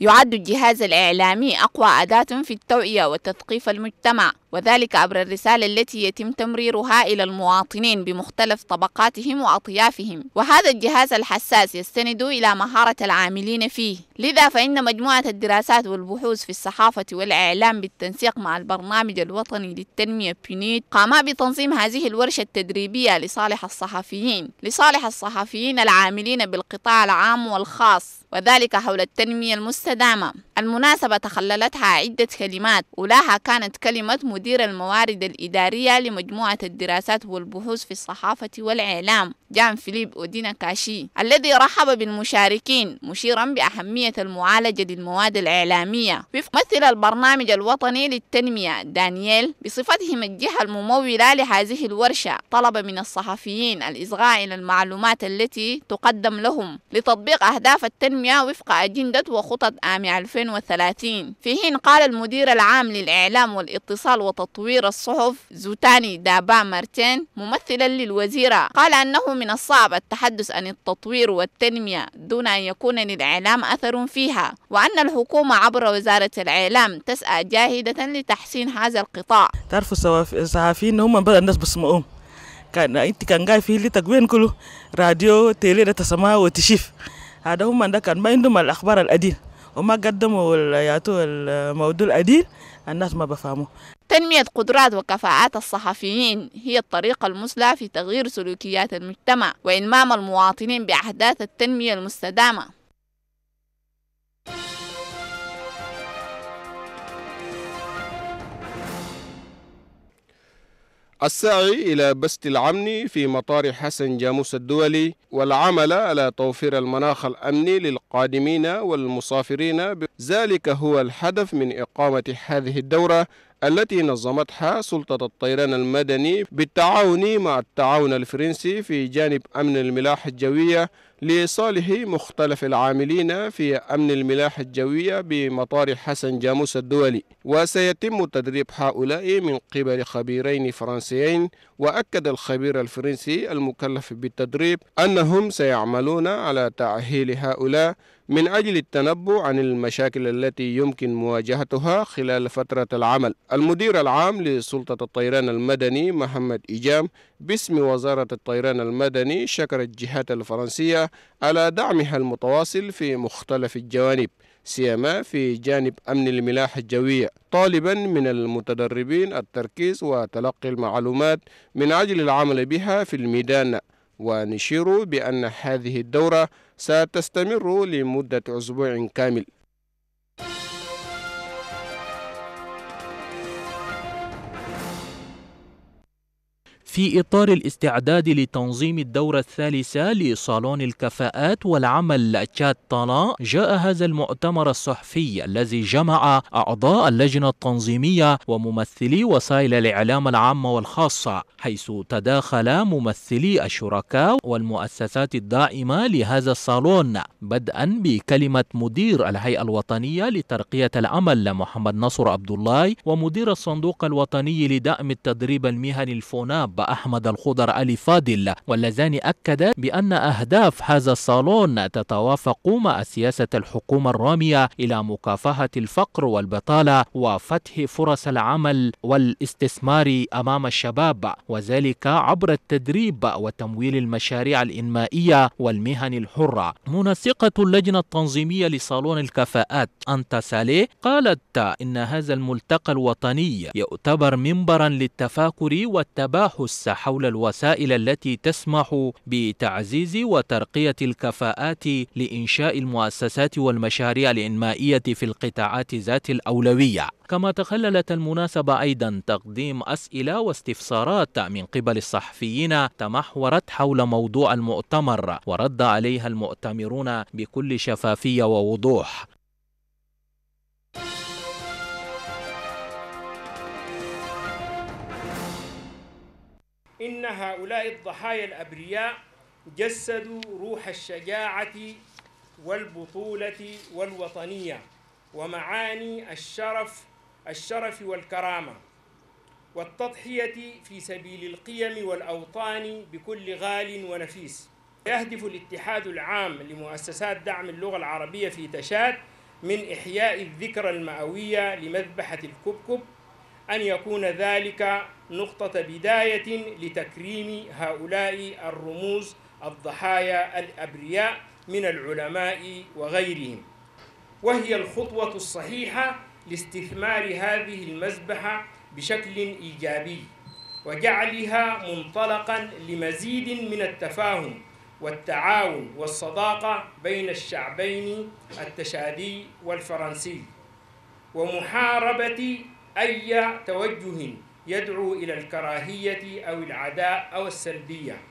يعد الجهاز الإعلامي أقوى أداة في التوعية وتثقيف المجتمع وذلك عبر الرسالة التي يتم تمريرها إلى المواطنين بمختلف طبقاتهم وأطيافهم وهذا الجهاز الحساس يستند إلى مهارة العاملين فيه لذا فإن مجموعة الدراسات والبحوث في الصحافة والإعلام بالتنسيق مع البرنامج الوطني للتنمية بينيت قاما بتنظيم هذه الورشة التدريبية لصالح الصحفيين لصالح الصحفيين العاملين بالقطاع العام والخاص وذلك حول التنمية المستدامة المناسبة تخللتها عدة كلمات ولاها كانت كلمة مدير مدير الموارد الإدارية لمجموعة الدراسات والبحوث في الصحافة والإعلام جان فيليب أودينا كاشي الذي رحب بالمشاركين مشيرا بأهمية المعالجة للمواد الإعلامية مثل البرنامج الوطني للتنمية دانييل بصفتهم الجهة الممولة لهذه الورشة طلب من الصحفيين الإصغاء إلى المعلومات التي تقدم لهم لتطبيق أهداف التنمية وفق أجندة وخطط عام 2030 في حين قال المدير العام للإعلام والاتصال وتطوير الصحف زوتاني دابا مرتين ممثلا للوزيرة قال أنه من الصعب التحدث عن التطوير والتنمية دون أن يكون للإعلام أثر فيها وأن الحكومة عبر وزارة الإعلام تسعى جاهدة لتحسين هذا القطاع تعرفوا الصحفيين هم بدأ الناس بسمعهم كان انت كان جاي في تكوين كله راديو تيلي تسمع وتشيف هذا هم ده كان ما عندهم الأخبار الأديل وما قدموا الموضوع الأديل الناس ما بفهموا تنمية قدرات وكفاءات الصحفيين هي الطريقة المثلى في تغيير سلوكيات المجتمع وإلمام المواطنين بأحداث التنمية المستدامة السعي إلى بسط الأمن في مطار حسن جاموس الدولي والعمل على توفير المناخ الأمني للقادمين والمسافرين ذلك هو الهدف من إقامة هذه الدورة التي نظمتها سلطة الطيران المدني بالتعاون مع التعاون الفرنسي في جانب أمن الملاحة الجوية لصالح مختلف العاملين في أمن الملاحة الجوية بمطار حسن جاموس الدولي وسيتم تدريب هؤلاء من قبل خبيرين فرنسيين وأكد الخبير الفرنسي المكلف بالتدريب أنهم سيعملون على تأهيل هؤلاء من أجل التنبؤ عن المشاكل التي يمكن مواجهتها خلال فترة العمل المدير العام لسلطة الطيران المدني محمد إيجام باسم وزارة الطيران المدني شكرت الجهات الفرنسية على دعمها المتواصل في مختلف الجوانب سيما في جانب أمن الملاحة الجوية طالبا من المتدربين التركيز وتلقي المعلومات من أجل العمل بها في الميدان ونشير بأن هذه الدورة ستستمر لمدة أسبوع كامل في إطار الاستعداد لتنظيم الدورة الثالثة لصالون الكفاءات والعمل تشاد طالا جاء هذا المؤتمر الصحفي الذي جمع أعضاء اللجنة التنظيمية وممثلي وسائل الإعلام العامة والخاصة حيث تداخل ممثلي الشركاء والمؤسسات الدائمة لهذا الصالون بدءا بكلمة مدير الهيئة الوطنية لترقية العمل محمد نصر عبد الله ومدير الصندوق الوطني لدعم التدريب المهني الفوناب وأحمد الخضر علي فاضل واللذان أكدا بأن أهداف هذا الصالون تتوافق مع سياسة الحكومة الرامية إلى مكافحة الفقر والبطالة وفتح فرص العمل والاستثمار أمام الشباب وذلك عبر التدريب وتمويل المشاريع الإنمائية والمهن الحرة منسقة اللجنة التنظيمية لصالون الكفاءات أنت سالي قالت إن هذا الملتقى الوطني يعتبر منبرا للتفاكر والتباحث البحث حول الوسائل التي تسمح بتعزيز وترقية الكفاءات لإنشاء المؤسسات والمشاريع الإنمائية في القطاعات ذات الأولوية كما تخللت المناسبة أيضا تقديم أسئلة واستفسارات من قبل الصحفيين تمحورت حول موضوع المؤتمر ورد عليها المؤتمرون بكل شفافية ووضوح إن هؤلاء الضحايا الأبرياء جسدوا روح الشجاعة والبطولة والوطنية ومعاني الشرف الشرف والكرامة والتضحية في سبيل القيم والأوطان بكل غال ونفيس يهدف الاتحاد العام لمؤسسات دعم اللغة العربية في تشاد من إحياء الذكرى المئوية لمذبحة الكبكب أن يكون ذلك نقطة بداية لتكريم هؤلاء الرموز الضحايا الأبرياء من العلماء وغيرهم وهي الخطوة الصحيحة لاستثمار هذه المذبحة بشكل إيجابي وجعلها منطلقا لمزيد من التفاهم والتعاون والصداقة بين الشعبين التشادي والفرنسي ومحاربة أي توجه يدعو إلى الكراهية أو العداء أو السلبية.